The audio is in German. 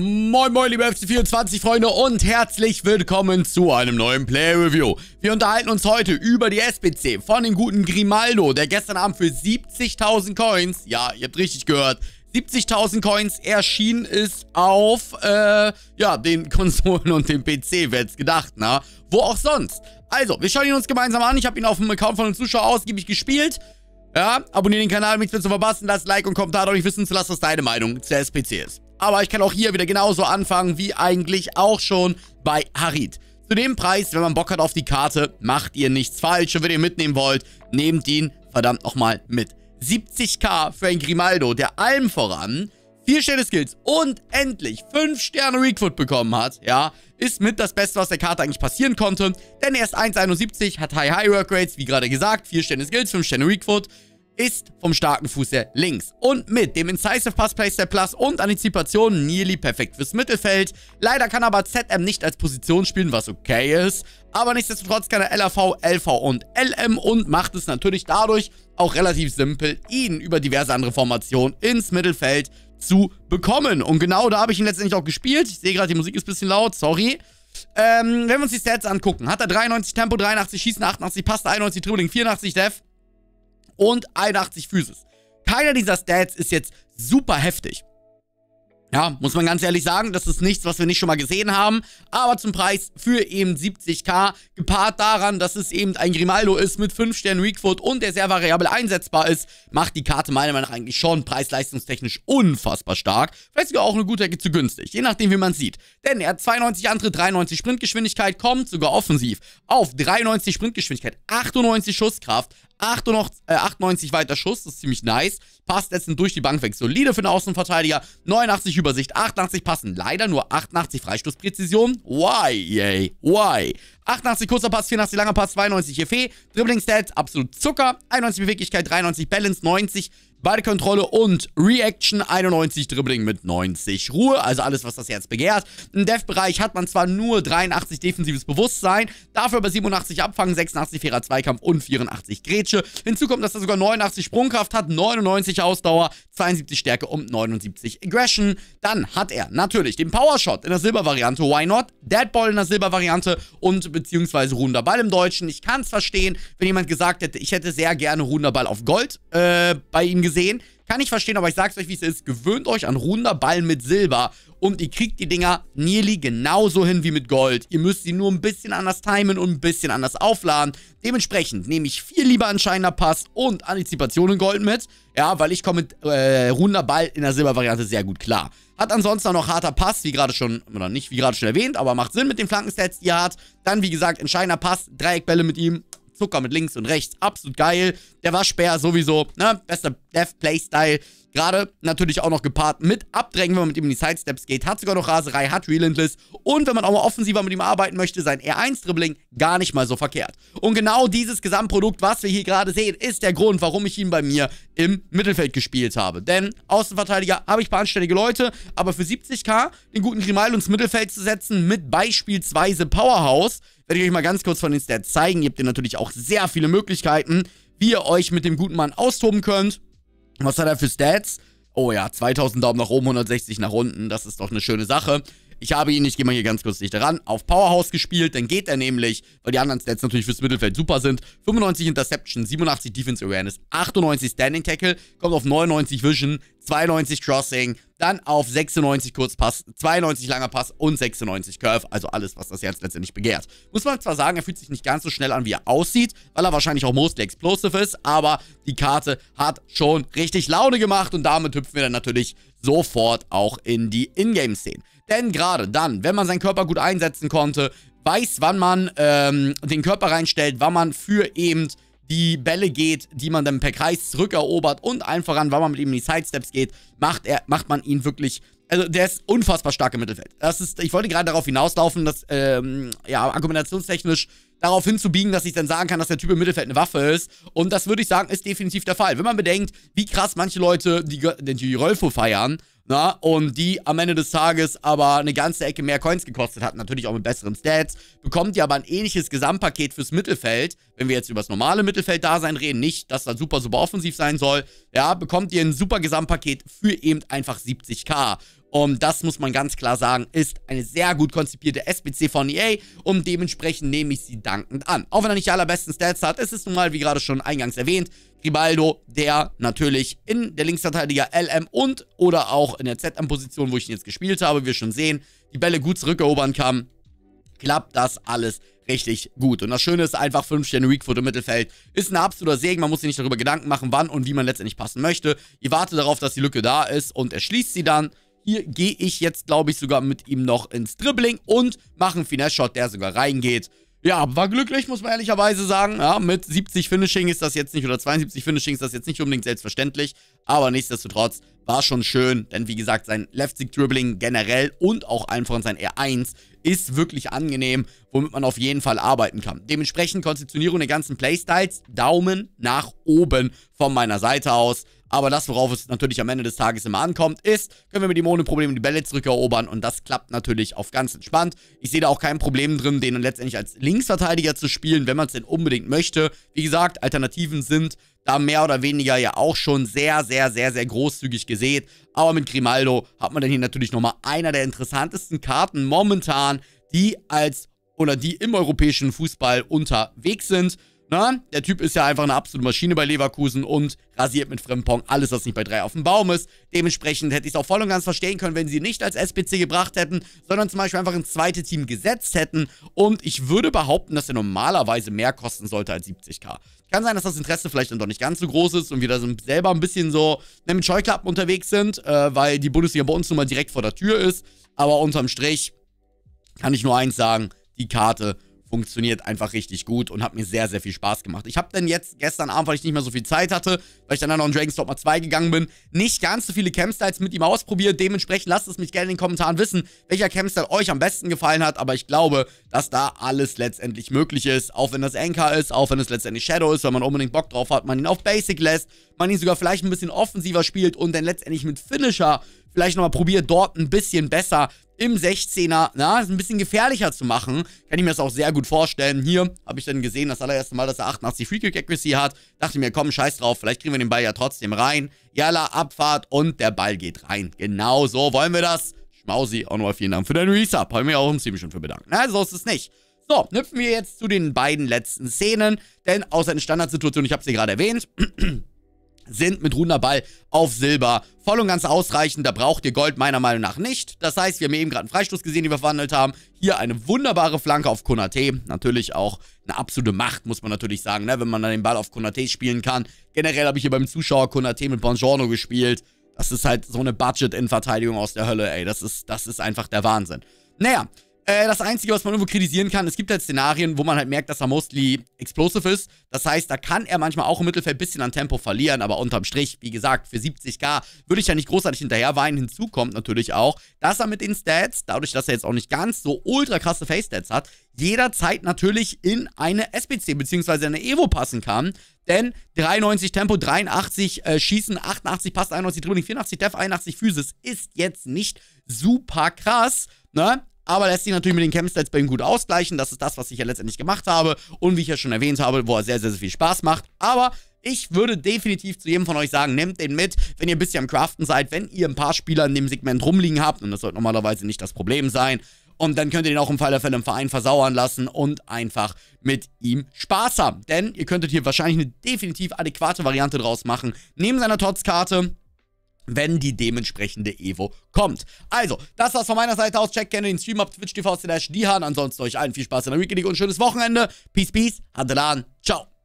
Moin moin liebe FC24 Freunde und herzlich willkommen zu einem neuen Play Review. Wir unterhalten uns heute über die SPC von dem guten Grimaldo, der gestern Abend für 70.000 Coins, ja ihr habt richtig gehört, 70.000 Coins erschienen ist auf, äh, ja, den Konsolen und dem PC, wer hätte gedacht, na, wo auch sonst. Also, wir schauen ihn uns gemeinsam an, ich habe ihn auf dem Account von einem Zuschauer ausgiebig gespielt. Ja, abonniert den Kanal, um nichts mehr zu verpassen, lasst Like und Kommentar, um mich wissen zu lassen, was deine Meinung zur SPC ist. Aber ich kann auch hier wieder genauso anfangen, wie eigentlich auch schon bei Harid. Zu dem Preis, wenn man Bock hat auf die Karte, macht ihr nichts falsch. Und wenn ihr mitnehmen wollt, nehmt ihn verdammt nochmal mit. 70k für ein Grimaldo, der allem voran 4 Sterne Skills und endlich 5 Sterne Weakfoot bekommen hat, ja, ist mit das Beste, was der Karte eigentlich passieren konnte. Denn er ist 1,71, hat High High Work Rates, wie gerade gesagt, 4 Sterne Skills, 5 Sterne Weakfoot ist vom starken Fuß her links. Und mit dem Incisive Pass, Playstyle Plus und Antizipation nearly perfekt fürs Mittelfeld. Leider kann aber ZM nicht als Position spielen, was okay ist. Aber nichtsdestotrotz kann er LAV, LV und LM und macht es natürlich dadurch auch relativ simpel, ihn über diverse andere Formationen ins Mittelfeld zu bekommen. Und genau da habe ich ihn letztendlich auch gespielt. Ich sehe gerade, die Musik ist ein bisschen laut, sorry. Ähm, wenn wir uns die Stats angucken, hat er 93 Tempo, 83 Schießen, 88 Pass, 91 Dribbling, 84 Def und 81 Physis. Keiner dieser Stats ist jetzt super heftig. Ja, muss man ganz ehrlich sagen, das ist nichts, was wir nicht schon mal gesehen haben, aber zum Preis für eben 70k, gepaart daran, dass es eben ein Grimaldo ist mit 5 Sternen Weakfoot und der sehr variabel einsetzbar ist, macht die Karte meiner Meinung nach eigentlich schon preis-leistungstechnisch unfassbar stark, vielleicht sogar auch eine gute Ecke zu günstig, je nachdem wie man sieht, denn er hat 92 Antritt, 93 Sprintgeschwindigkeit, kommt sogar offensiv auf 93 Sprintgeschwindigkeit, 98 Schusskraft, 98, äh, 98 weiter Schuss, das ist ziemlich nice fast Passnetzen durch die Bank weg. Solide für den Außenverteidiger. 89 Übersicht, 88 Passen. Leider nur 88 Freistoßpräzision. Why, yay, why? 88 kurzer Pass, 84 langer Pass, 92 Efe. Dribbling Stats, absolut Zucker. 91 Beweglichkeit, 93 Balance, 90 Ballkontrolle und Reaction 91 Dribbling mit 90 Ruhe, also alles, was das Herz begehrt. Im Def-Bereich hat man zwar nur 83 defensives Bewusstsein, dafür aber 87 Abfangen, 86 fairer Zweikampf und 84 Grätsche. Hinzu kommt, dass er sogar 89 Sprungkraft hat, 99 Ausdauer, 72 Stärke und 79 Aggression. Dann hat er natürlich den Powershot in der Silbervariante, why not? Deadball in der Silbervariante und beziehungsweise runder Ball im Deutschen. Ich kann es verstehen, wenn jemand gesagt hätte, ich hätte sehr gerne runder Ball auf Gold äh, bei ihm gesehen gesehen. Kann ich verstehen, aber ich sag's euch, wie es ist. Gewöhnt euch an runder Ballen mit Silber und ihr kriegt die Dinger nearly genauso hin wie mit Gold. Ihr müsst sie nur ein bisschen anders timen und ein bisschen anders aufladen. Dementsprechend nehme ich viel lieber anscheinender Pass und Antizipation in Gold mit. Ja, weil ich komme mit äh, runder Ball in der Silbervariante sehr gut klar. Hat ansonsten noch harter Pass, wie gerade schon, oder nicht wie gerade schon erwähnt, aber macht Sinn mit den Flankenstats, die er hat. Dann, wie gesagt, entscheidender Pass, Dreieckbälle mit ihm Zucker mit links und rechts. Absolut geil. Der Waschbär sowieso, ne? Bester death Playstyle. Gerade natürlich auch noch gepaart mit Abdrängen, wenn man mit ihm in die Sidesteps geht. Hat sogar noch Raserei, hat Relentless. Und wenn man auch mal offensiver mit ihm arbeiten möchte, sein R1-Dribbling gar nicht mal so verkehrt. Und genau dieses Gesamtprodukt, was wir hier gerade sehen, ist der Grund, warum ich ihn bei mir im Mittelfeld gespielt habe. Denn Außenverteidiger habe ich ein paar anständige Leute, aber für 70k den guten Grimal ins Mittelfeld zu setzen mit beispielsweise Powerhouse werde ich euch mal ganz kurz von den Stats zeigen. Ihr habt hier natürlich auch sehr viele Möglichkeiten, wie ihr euch mit dem guten Mann austoben könnt. Was hat er für Stats? Oh ja, 2000 Daumen nach oben, 160 nach unten. Das ist doch eine schöne Sache. Ich habe ihn, ich gehe mal hier ganz kurz nicht ran, auf Powerhouse gespielt. Dann geht er nämlich, weil die anderen Stats natürlich fürs Mittelfeld super sind. 95 Interception, 87 Defense Awareness, 98 Standing Tackle, kommt auf 99 Vision, 92 Crossing, dann auf 96 Kurzpass, 92 langer Pass und 96 Curve. Also alles, was das Herz letztendlich begehrt. Muss man zwar sagen, er fühlt sich nicht ganz so schnell an, wie er aussieht, weil er wahrscheinlich auch mostly explosive ist, aber die Karte hat schon richtig Laune gemacht und damit hüpfen wir dann natürlich sofort auch in die ingame szene denn gerade dann, wenn man seinen Körper gut einsetzen konnte, weiß, wann man ähm, den Körper reinstellt, wann man für eben die Bälle geht, die man dann per Kreis zurückerobert und einfach an, wann man mit ihm in die Sidesteps geht, macht, er, macht man ihn wirklich also der ist unfassbar stark im Mittelfeld. Das ist, ich wollte gerade darauf hinauslaufen, dass, ähm, ja, argumentationstechnisch darauf hinzubiegen, dass ich dann sagen kann, dass der Typ im Mittelfeld eine Waffe ist. Und das würde ich sagen, ist definitiv der Fall. Wenn man bedenkt, wie krass manche Leute die, die Rolfo feiern, na, und die am Ende des Tages aber eine ganze Ecke mehr Coins gekostet hat, natürlich auch mit besseren Stats, bekommt ihr aber ein ähnliches Gesamtpaket fürs Mittelfeld, wenn wir jetzt über das normale Mittelfeld-Dasein reden, nicht, dass das super, super offensiv sein soll, ja, bekommt ihr ein super Gesamtpaket für eben einfach 70k. Und das muss man ganz klar sagen, ist eine sehr gut konzipierte SPC von EA und dementsprechend nehme ich sie dankend an. Auch wenn er nicht die allerbesten Stats hat, ist es nun mal, wie gerade schon eingangs erwähnt, Ribaldo, der natürlich in der Linksverteidiger LM und oder auch in der ZM-Position, wo ich ihn jetzt gespielt habe, wir schon sehen, die Bälle gut zurückerobern kann, klappt das alles richtig gut. Und das Schöne ist einfach, 5 Sterne Foot im Mittelfeld ist ein absoluter Segen. Man muss sich nicht darüber Gedanken machen, wann und wie man letztendlich passen möchte. Ihr wartet darauf, dass die Lücke da ist und erschließt sie dann. Hier gehe ich jetzt, glaube ich, sogar mit ihm noch ins Dribbling und mache einen Finesse-Shot, der sogar reingeht. Ja, war glücklich, muss man ehrlicherweise sagen. Ja, mit 70 Finishing ist das jetzt nicht, oder 72 Finishing ist das jetzt nicht unbedingt selbstverständlich. Aber nichtsdestotrotz war schon schön, denn wie gesagt, sein Left-Stick-Dribbling generell und auch allen voran sein R1 ist wirklich angenehm, womit man auf jeden Fall arbeiten kann. Dementsprechend Konzeptionierung der ganzen Playstyles, Daumen nach oben von meiner Seite aus. Aber das, worauf es natürlich am Ende des Tages immer ankommt, ist, können wir mit dem ohne Probleme die Bälle zurückerobern und das klappt natürlich auf ganz entspannt. Ich sehe da auch kein Problem drin, den dann letztendlich als Linksverteidiger zu spielen, wenn man es denn unbedingt möchte. Wie gesagt, Alternativen sind da mehr oder weniger ja auch schon sehr, sehr, sehr, sehr großzügig gesät. Aber mit Grimaldo hat man dann hier natürlich nochmal einer der interessantesten Karten momentan, die als oder die im europäischen Fußball unterwegs sind. Na, der Typ ist ja einfach eine absolute Maschine bei Leverkusen und rasiert mit Frimpong alles, was nicht bei drei auf dem Baum ist. Dementsprechend hätte ich es auch voll und ganz verstehen können, wenn sie ihn nicht als SPC gebracht hätten, sondern zum Beispiel einfach ins zweite Team gesetzt hätten. Und ich würde behaupten, dass er normalerweise mehr kosten sollte als 70k. Kann sein, dass das Interesse vielleicht dann doch nicht ganz so groß ist und wir da selber ein bisschen so mit Scheuklappen unterwegs sind, äh, weil die Bundesliga bei uns nun mal direkt vor der Tür ist. Aber unterm Strich kann ich nur eins sagen, die Karte funktioniert einfach richtig gut und hat mir sehr, sehr viel Spaß gemacht. Ich habe dann jetzt gestern Abend, weil ich nicht mehr so viel Zeit hatte, weil ich dann noch in Dragon's Dogma 2 gegangen bin, nicht ganz so viele Campstyles mit ihm ausprobiert. Dementsprechend lasst es mich gerne in den Kommentaren wissen, welcher Campstyle euch am besten gefallen hat. Aber ich glaube, dass da alles letztendlich möglich ist. Auch wenn das Anchor ist, auch wenn es letztendlich Shadow ist, weil man unbedingt Bock drauf hat, man ihn auf Basic lässt, man ihn sogar vielleicht ein bisschen offensiver spielt und dann letztendlich mit Finisher vielleicht nochmal probiere, dort ein bisschen besser im 16er, na, ein bisschen gefährlicher zu machen. Kann ich mir das auch sehr gut vorstellen. Hier habe ich dann gesehen, das allererste Mal, dass er 88 Free Kick Accuracy hat. Dachte mir, komm, scheiß drauf, vielleicht kriegen wir den Ball ja trotzdem rein. Jalla, Abfahrt und der Ball geht rein. Genau so wollen wir das. Schmausi, auch nochmal vielen Dank für deinen Resub. Haben wir mir auch im Ziemlich schon für bedankt. Na, so ist es nicht. So, hüpfen wir jetzt zu den beiden letzten Szenen, denn außer in Standardsituationen, ich habe sie gerade erwähnt, sind mit Runderball auf Silber voll und ganz ausreichend. Da braucht ihr Gold meiner Meinung nach nicht. Das heißt, wir haben eben gerade einen Freistoß gesehen, den wir verwandelt haben. Hier eine wunderbare Flanke auf Konate. Natürlich auch eine absolute Macht, muss man natürlich sagen, ne? wenn man dann den Ball auf Konate spielen kann. Generell habe ich hier beim Zuschauer Konate mit Bongiorno gespielt. Das ist halt so eine Budget-In-Verteidigung aus der Hölle, ey. Das ist, das ist einfach der Wahnsinn. Naja, äh, das Einzige, was man irgendwo kritisieren kann, es gibt halt Szenarien, wo man halt merkt, dass er mostly explosive ist. Das heißt, da kann er manchmal auch im Mittelfeld ein bisschen an Tempo verlieren, aber unterm Strich, wie gesagt, für 70k würde ich ja nicht großartig hinterher weinen. Hinzu kommt natürlich auch, dass er mit den Stats, dadurch, dass er jetzt auch nicht ganz so ultra krasse Face-Stats hat, jederzeit natürlich in eine SPC bzw. eine Evo passen kann. Denn 93 Tempo, 83 äh, Schießen, 88 Pass, 91 Dribbling, 84 Def, 81 Physis ist jetzt nicht super krass. Ne? aber lässt sich natürlich mit den Campstats bei ihm gut ausgleichen. Das ist das, was ich ja letztendlich gemacht habe und wie ich ja schon erwähnt habe, wo er sehr, sehr, sehr viel Spaß macht. Aber ich würde definitiv zu jedem von euch sagen, nehmt den mit, wenn ihr ein bisschen am Craften seid, wenn ihr ein paar Spieler in dem Segment rumliegen habt, und das sollte normalerweise nicht das Problem sein, und dann könnt ihr den auch im Fall der Fälle im Verein versauern lassen und einfach mit ihm Spaß haben. Denn ihr könntet hier wahrscheinlich eine definitiv adäquate Variante draus machen. Neben seiner Totzkarte, wenn die dementsprechende Evo kommt. Also, das war's von meiner Seite aus. Check gerne den Stream ab twitch.tv slash Ansonsten euch allen viel Spaß in der Weekend und schönes Wochenende. Peace, peace. Hadelan. Ciao.